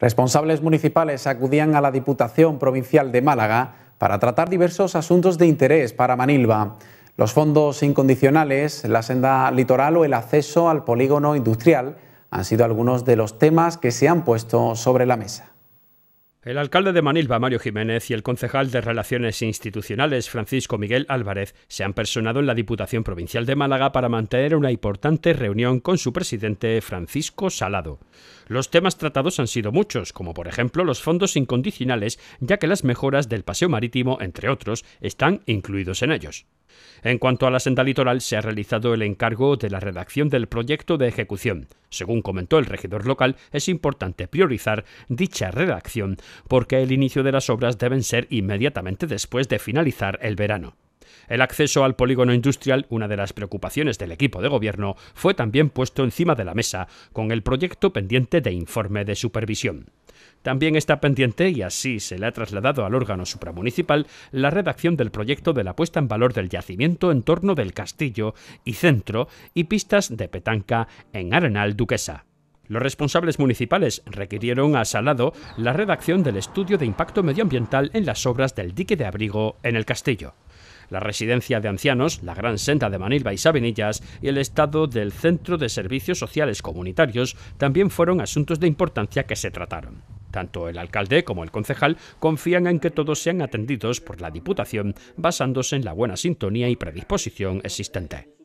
Responsables municipales acudían a la Diputación Provincial de Málaga para tratar diversos asuntos de interés para Manilva. Los fondos incondicionales, la senda litoral o el acceso al polígono industrial han sido algunos de los temas que se han puesto sobre la mesa. El alcalde de Manilva, Mario Jiménez, y el concejal de Relaciones Institucionales, Francisco Miguel Álvarez, se han personado en la Diputación Provincial de Málaga para mantener una importante reunión con su presidente, Francisco Salado. Los temas tratados han sido muchos, como por ejemplo los fondos incondicionales, ya que las mejoras del paseo marítimo, entre otros, están incluidos en ellos. En cuanto a la senda litoral, se ha realizado el encargo de la redacción del proyecto de ejecución. Según comentó el regidor local, es importante priorizar dicha redacción porque el inicio de las obras deben ser inmediatamente después de finalizar el verano. El acceso al polígono industrial, una de las preocupaciones del equipo de gobierno, fue también puesto encima de la mesa, con el proyecto pendiente de informe de supervisión. También está pendiente, y así se le ha trasladado al órgano supramunicipal, la redacción del proyecto de la puesta en valor del yacimiento en torno del castillo y centro y pistas de petanca en Arenal Duquesa. Los responsables municipales requirieron a Salado la redacción del estudio de impacto medioambiental en las obras del dique de abrigo en el castillo la residencia de ancianos, la Gran Senda de Manilva y Sabinillas y el estado del Centro de Servicios Sociales Comunitarios también fueron asuntos de importancia que se trataron. Tanto el alcalde como el concejal confían en que todos sean atendidos por la Diputación basándose en la buena sintonía y predisposición existente.